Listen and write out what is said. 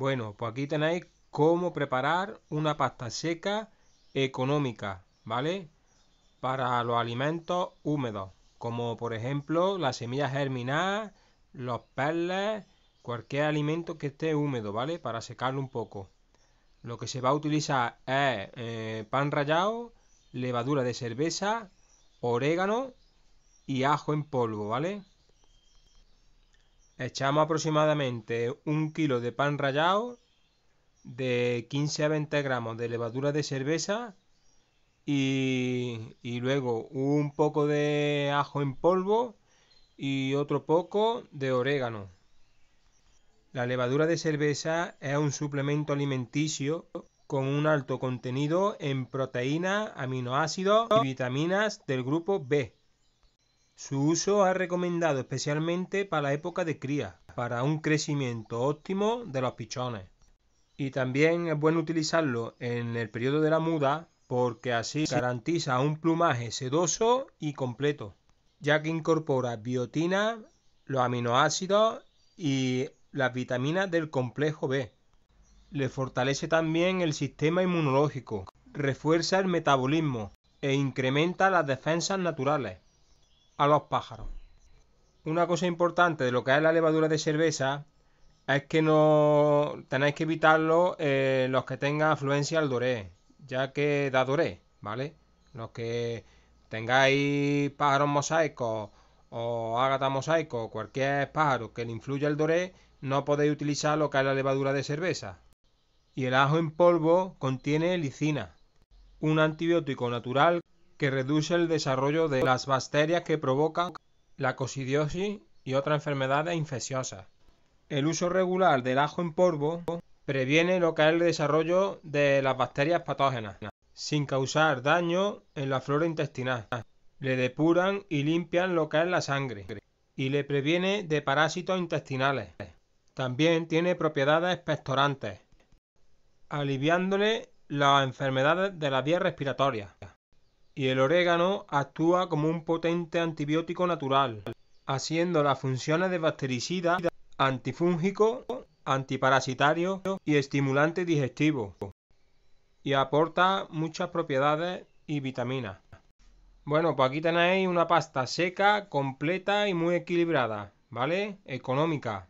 Bueno, pues aquí tenéis cómo preparar una pasta seca económica, ¿vale? Para los alimentos húmedos, como por ejemplo las semillas germinadas, los perles, cualquier alimento que esté húmedo, ¿vale? Para secarlo un poco. Lo que se va a utilizar es eh, pan rallado, levadura de cerveza, orégano y ajo en polvo, ¿vale? echamos aproximadamente un kilo de pan rallado, de 15 a 20 gramos de levadura de cerveza y, y luego un poco de ajo en polvo y otro poco de orégano. La levadura de cerveza es un suplemento alimenticio con un alto contenido en proteínas, aminoácidos y vitaminas del grupo B. Su uso es recomendado especialmente para la época de cría, para un crecimiento óptimo de los pichones. Y también es bueno utilizarlo en el periodo de la muda porque así garantiza un plumaje sedoso y completo, ya que incorpora biotina, los aminoácidos y las vitaminas del complejo B. Le fortalece también el sistema inmunológico, refuerza el metabolismo e incrementa las defensas naturales a los pájaros. Una cosa importante de lo que es la levadura de cerveza es que no tenéis que evitarlo eh, los que tengan afluencia al doré, ya que da doré, ¿vale? Los que tengáis pájaros mosaicos o ágata mosaico o cualquier pájaro que le influya el doré, no podéis utilizar lo que es la levadura de cerveza. Y el ajo en polvo contiene licina, un antibiótico natural que reduce el desarrollo de las bacterias que provocan la cosidiosis y otras enfermedades infecciosas. El uso regular del ajo en polvo previene lo que es el desarrollo de las bacterias patógenas, sin causar daño en la flora intestinal. Le depuran y limpian lo que es la sangre y le previene de parásitos intestinales. También tiene propiedades pectorantes, aliviándole las enfermedades de la vía respiratoria y el orégano actúa como un potente antibiótico natural, haciendo las funciones de bactericida, antifúngico, antiparasitario y estimulante digestivo, y aporta muchas propiedades y vitaminas. Bueno, pues aquí tenéis una pasta seca, completa y muy equilibrada, ¿vale? Económica.